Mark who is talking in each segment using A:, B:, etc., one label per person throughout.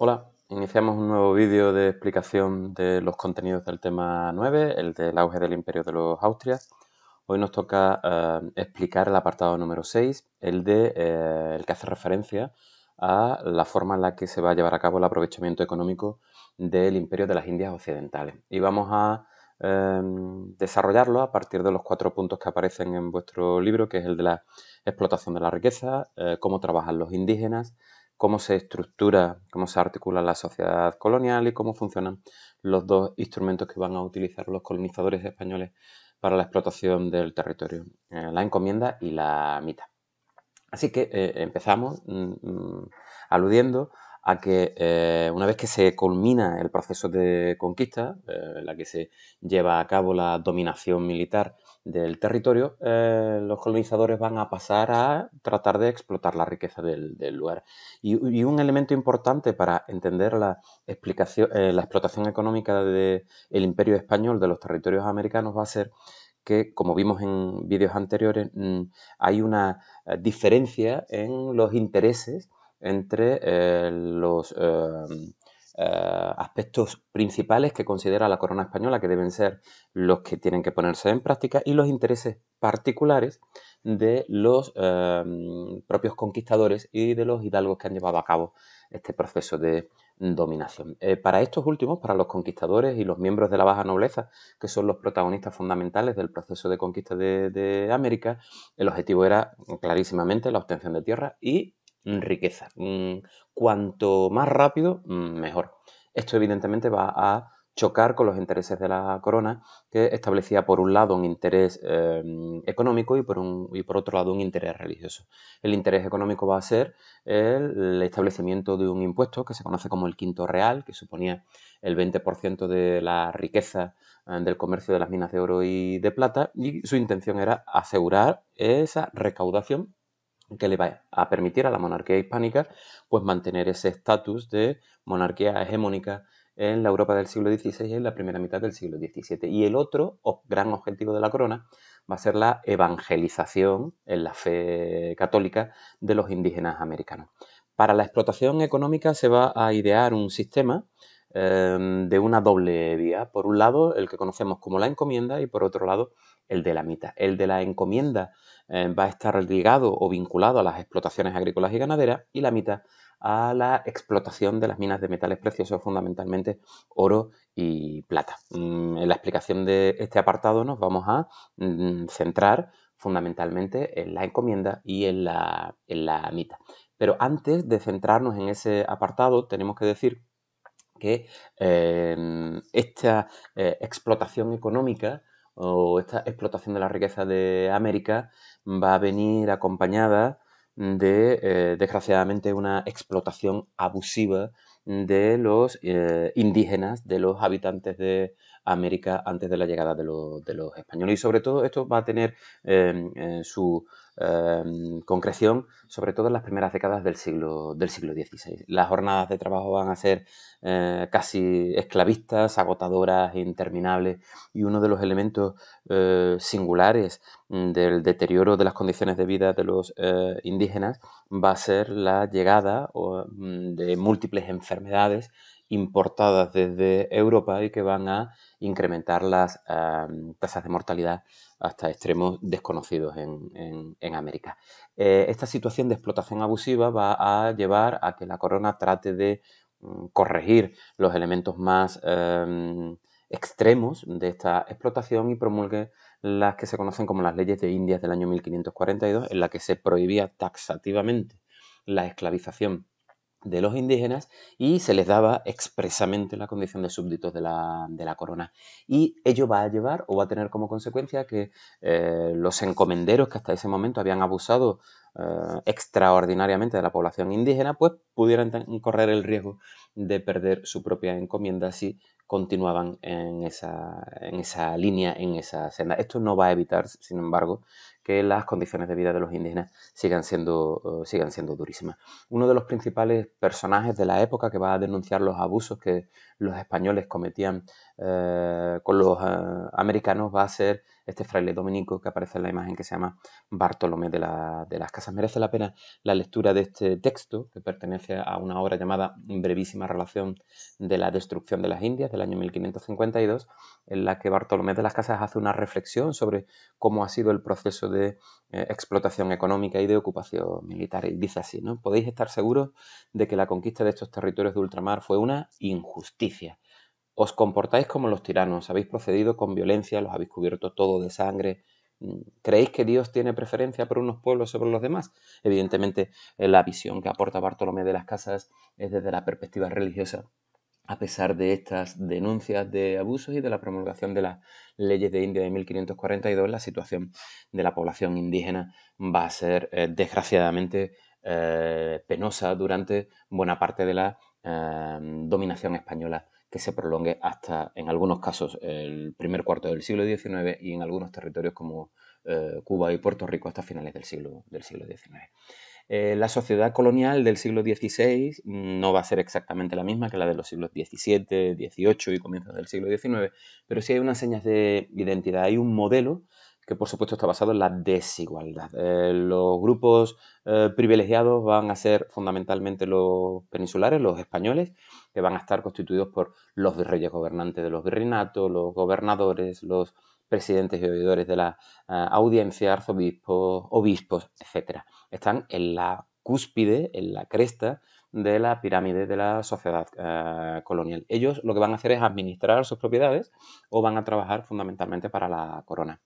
A: Hola, iniciamos un nuevo vídeo de explicación de los contenidos del tema 9, el del auge del imperio de los Austrias. Hoy nos toca eh, explicar el apartado número 6, el, eh, el que hace referencia a la forma en la que se va a llevar a cabo el aprovechamiento económico del imperio de las Indias Occidentales. Y vamos a eh, desarrollarlo a partir de los cuatro puntos que aparecen en vuestro libro, que es el de la explotación de la riqueza, cómo trabajan los indígenas, cómo se estructura, cómo se articula la sociedad colonial y cómo funcionan los dos instrumentos que van a utilizar los colonizadores españoles para la explotación del territorio, eh, la encomienda y la mitad. Así que eh, empezamos mm, mm, aludiendo a que eh, una vez que se culmina el proceso de conquista, en la que se lleva a cabo la dominación militar del territorio, eh, los colonizadores van a pasar a tratar de explotar la riqueza del, lugar. Y, un elemento importante para entender la, explicación, eh, la explotación económica del imperio español de los territorios americanos va a ser que, como vimos en vídeos anteriores, mm, hay una eh, diferencia en los intereses entre los eh, aspectos principales que considera la corona española que deben ser los que tienen que ponerse en práctica y los intereses particulares de los em, propios conquistadores y de los hidalgos que han llevado a cabo este proceso de dominación. Eh, para estos últimos, para los conquistadores y los miembros de la baja nobleza, que son los protagonistas fundamentales del proceso de conquista de, de América, el objetivo era clarísimamente la obtención de tierra y Mm, riqueza. Mm, cuanto más rápido, mm, mejor. Esto evidentemente va a chocar con los intereses de la corona, que establecía por un lado un interés eh, económico y por, un, por otro lado un interés religioso. El interés económico va a ser el establecimiento de un impuesto que se conoce como el quinto real, que suponía el 20% de la riqueza eh, del comercio de las minas de oro y de plata, y su intención era asegurar esa recaudación que le va a permitir a la monarquía hispánica pues mantener ese estatus de monarquía hegemónica en la Europa del siglo XVI y en la primera mitad del siglo XVII. Y el otro gran objetivo de la corona va a ser la evangelización en la fe católica de los indígenas americanos. Para la explotación económica se va a idear un sistema eh, de una doble vía. Por un lado, el que conocemos como la encomienda y por otro lado, el de la mitad. El de la encomienda eh, va a estar ligado o vinculado a las explotaciones agrícolas y ganaderas y la mitad a la explotación de las minas de metales preciosos, fundamentalmente oro y plata. Mm, en la explicación de este apartado nos vamos a mm, centrar fundamentalmente en la encomienda y en la, en la mitad. Pero antes de centrarnos en ese apartado, tenemos que decir que eh, esta eh, explotación económica o esta explotación de la riqueza de América va a venir acompañada de, eh, desgraciadamente, una explotación abusiva de los eh, indígenas, de los habitantes de América antes de la llegada de, los españoles. Y sobre todo esto va a tener eh, su Em, concreción, sobre todo en las primeras décadas del siglo, del siglo XVI. Las jornadas de trabajo van a ser eh, casi esclavistas, agotadoras, e interminables, y uno de los elementos eh, singulares mm, del deterioro de las condiciones de vida de los eh, indígenas va a ser la llegada mm, de múltiples enfermedades importadas desde Europa y que van a incrementar las ah, tasas de mortalidad hasta extremos desconocidos en, América. Eh, esta situación de explotación abusiva va a llevar a que la corona trate de mm, corregir los elementos más em, extremos de esta explotación y promulgue las que se conocen como las leyes de Indias del año 1542, en la que se prohibía taxativamente la esclavización de los indígenas y se les daba expresamente la condición de súbditos de la, de la corona. Y ello va a llevar o va a tener como consecuencia que eh, los encomenderos que hasta ese momento habían abusado eh, extraordinariamente de la población indígena, pues pudieran correr el riesgo de perder su propia encomienda si continuaban en esa, en esa línea, en esa senda. Esto no va a evitar, sin embargo, que las condiciones de vida de los indígenas sigan siendo, eh, sigan siendo durísimas. Uno de los principales personajes de la época que va a denunciar los abusos que los españoles cometían eh, con los eh, americanos va a ser este fraile dominico que aparece en la imagen que se llama Bartolomé de, las Casas. Merece la pena la lectura de este texto que pertenece a una obra llamada Brevísima Relación de la Destrucción de las Indias del año 1552, en la que Bartolomé de las Casas hace una reflexión sobre cómo ha sido el proceso de eh, explotación económica y de ocupación militar. Y dice así, ¿no? Podéis estar seguros de que la conquista de estos territorios de ultramar fue una injusticia os comportáis como los tiranos, habéis procedido con violencia, los habéis cubierto todo de sangre. Mm, ¿Creéis que Dios tiene preferencia por unos pueblos sobre los demás? Evidentemente, eh, la visión que aporta Bartolomé de las Casas es desde la perspectiva religiosa, a pesar de estas denuncias de abusos y de la promulgación de las leyes de India de 1542, la situación de la población indígena va a ser eh, desgraciadamente eh, penosa durante buena parte de la dominación española que se prolongue hasta, en algunos casos, el primer cuarto del siglo XIX y en algunos territorios como eh, Cuba y Puerto Rico hasta finales del siglo, del siglo XIX. Eh, la sociedad colonial del siglo XVI mm, no va a ser exactamente la misma que la de los siglos XVII, XVIII y comienzos del siglo XIX, pero sí hay unas señas de identidad, hay un modelo que por supuesto está basado en la desigualdad. Eh, los grupos privilegiados van a ser fundamentalmente los peninsulares, los españoles, que van a estar constituidos por los reyes gobernantes de los virreinatos, los gobernadores, los presidentes y oidores de la eh, audiencia, arzobispos, obispos, etc. Están en la cúspide, en la cresta de la pirámide de la sociedad eh, colonial. Ellos lo que van a hacer es administrar sus propiedades o van a trabajar fundamentalmente para la corona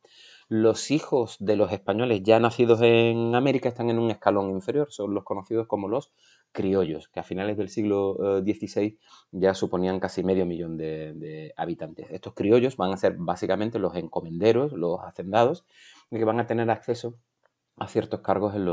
A: los hijos de los españoles ya nacidos en América están en un escalón inferior, son los conocidos como los criollos, que a finales del siglo XVI eh, ya suponían casi medio millón de, habitantes. Estos criollos van a ser básicamente los encomenderos, los hacendados, que van a tener acceso a ciertos cargos en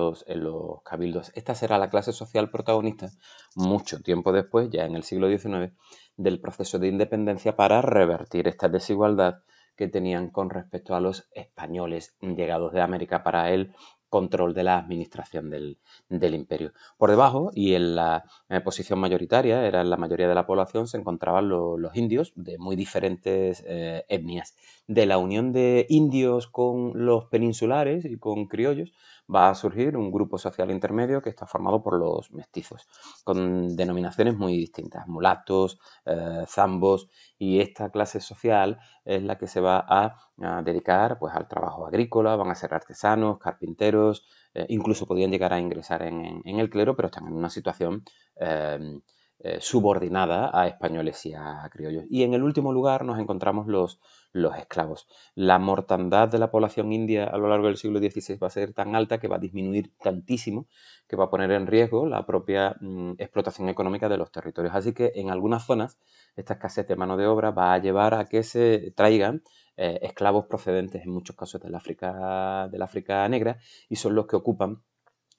A: los cabildos. Esta será la clase social protagonista mucho tiempo después, ya en el siglo XIX, del proceso de independencia para revertir esta desigualdad que tenían con respecto a los españoles llegados de América para el control de la administración del, imperio. Por debajo y en la eh, posición mayoritaria, era la mayoría de la población, se encontraban los indios de muy diferentes eh, etnias. De la unión de indios con los peninsulares y con criollos, va a surgir un grupo social intermedio que está formado por los mestizos, con denominaciones muy distintas, mulatos, eh, zambos, y esta clase social es la que se va a, dedicar pues, al trabajo agrícola, van a ser artesanos, carpinteros, eh, incluso podrían llegar a ingresar en, el clero, pero están en una situación... Eh, eh, subordinada a españoles y a criollos. Y en el último lugar nos encontramos los, los esclavos. La mortandad de la población india a lo largo del siglo XVI va a ser tan alta que va a disminuir tantísimo que va a poner en riesgo la propia mm, explotación económica de los territorios. Así que en algunas zonas esta escasez de mano de obra va a llevar a que se traigan eh, esclavos procedentes en muchos casos del África negra y son los que ocupan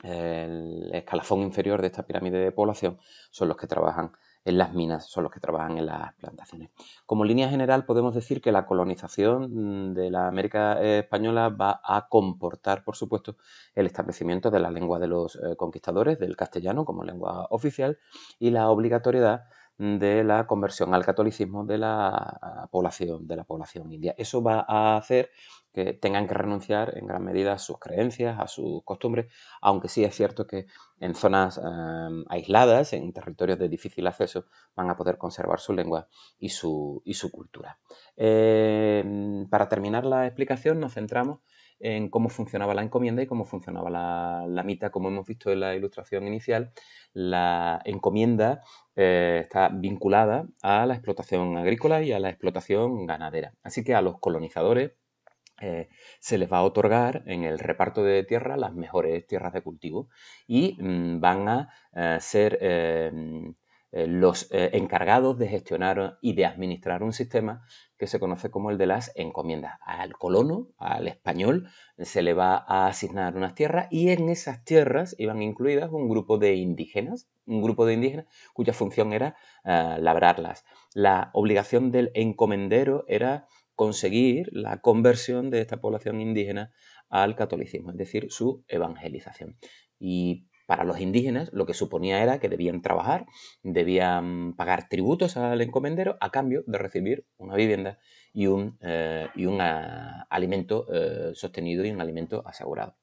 A: el escalafón inferior de esta pirámide de población son los que trabajan en las minas, son los que trabajan en las plantaciones. Como línea general podemos decir que la colonización mm, de la América eh, española va a comportar, por supuesto, el establecimiento de la lengua de los eh, conquistadores, del castellano como lengua oficial, y la obligatoriedad de la conversión al catolicismo de la población de la población india. Eso va a hacer que tengan que renunciar en gran medida a sus creencias, a sus costumbres, aunque sí es cierto que en zonas em, aisladas, en territorios de difícil acceso, van a poder conservar su lengua y su, cultura. Em, para terminar la explicación nos centramos en cómo funcionaba la encomienda y cómo funcionaba la, mitad. Como hemos visto en la ilustración inicial, la encomienda eh, está vinculada a la explotación agrícola y a la explotación ganadera. Así que a los colonizadores eh, se les va a otorgar en el reparto de tierra las mejores tierras de cultivo y mm, van a eh, ser eh, mm, los encargados de gestionar y de administrar un sistema que se conoce como el de las encomiendas. Al colono, al español, se le va a asignar unas tierras y en esas tierras iban incluidas un grupo de indígenas, un grupo de indígenas cuya función era labrarlas. La obligación del encomendero era conseguir la conversión de esta población indígena al catolicismo, es decir, su evangelización. Y para los indígenas lo que suponía era que debían trabajar, debían pagar tributos al encomendero a cambio de recibir una vivienda y un, eh, un eh, alimento eh, sostenido y un alimento asegurado.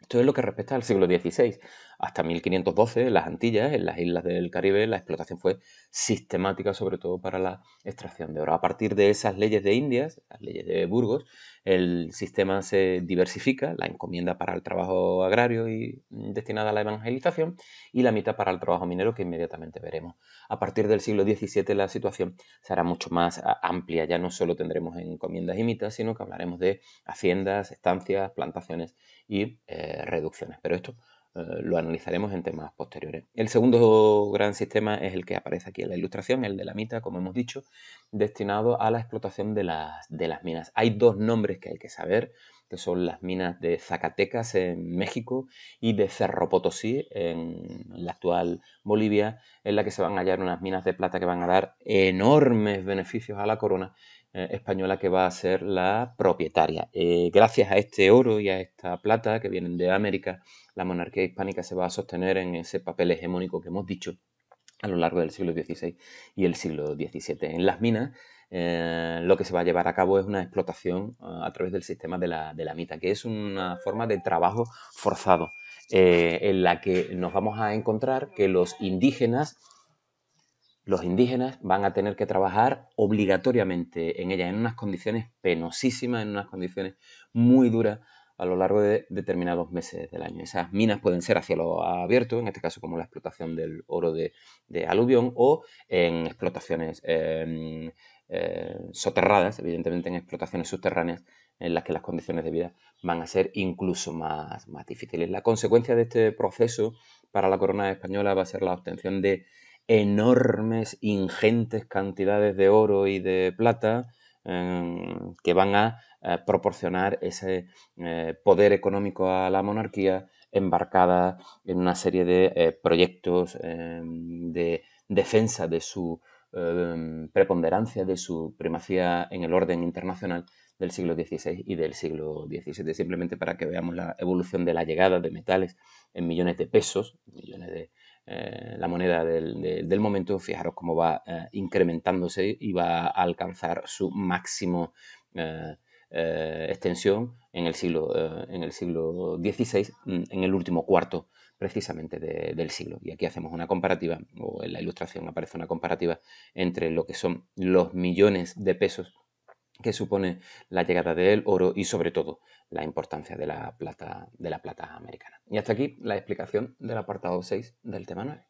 A: Esto es lo que respecta al siglo XVI. Hasta 1512, en las Antillas, en las islas del Caribe, la explotación fue sistemática, sobre todo para la extracción de oro. A partir de esas leyes de Indias, las leyes de Burgos, el sistema se diversifica, la encomienda para el trabajo agrario y mm, destinada a la evangelización, y la mitad para el trabajo minero, que inmediatamente veremos. A partir del siglo XVII la situación será mucho más amplia, ya no solo tendremos encomiendas y mitas, sino que hablaremos de haciendas, estancias, plantaciones y eh, reducciones. Pero esto eh, lo analizaremos en temas posteriores. El segundo gran sistema es el que aparece aquí en la ilustración, el de la mita, como hemos dicho, destinado a la explotación de las, de las minas. Hay dos nombres que hay que saber, que son las minas de Zacatecas en México y de Cerro Potosí en la actual Bolivia, en la que se van a hallar unas minas de plata que van a dar enormes beneficios a la corona eh, española que va a ser la propietaria. Eh, gracias a este oro y a esta plata que vienen de América, la monarquía hispánica se va a sostener en ese papel hegemónico que hemos dicho a lo largo del siglo XVI y el siglo XVII. En las minas eh, lo que se va a llevar a cabo es una explotación a través del sistema de la, mitad, mita, que es una forma de trabajo forzado. en la que nos vamos a encontrar que los indígenas los indígenas van a tener que trabajar obligatoriamente en ella, en unas condiciones penosísimas, en unas condiciones muy duras a lo largo de determinados meses del año. Esas minas pueden ser a cielo abierto, en este caso como la explotación del oro de, aluvión, o en explotaciones em, eh, soterradas, evidentemente en explotaciones subterráneas, en las que las condiciones de vida van a ser incluso más, más difíciles. La consecuencia de este proceso para la corona española va a ser la obtención de enormes, ingentes cantidades de oro y de plata em, que van a eh, proporcionar ese eh, poder económico a la monarquía embarcada en una serie de eh, proyectos em, de defensa de su em, preponderancia, de su primacía en el orden internacional del siglo XVI y del siglo XVII, simplemente para que veamos la evolución de la llegada de metales en millones de pesos, millones de, eh, la moneda del, momento, fijaros cómo va eh, incrementándose y va a alcanzar su máximo eh, extensión en el, siglo, en el siglo XVI, mm, en el último cuarto precisamente del siglo. Y aquí hacemos una comparativa, o en la ilustración aparece una comparativa entre lo que son los millones de pesos que supone la llegada del oro y sobre todo la importancia de la plata, de la plata americana. Y hasta aquí la explicación del apartado 6 del tema 9.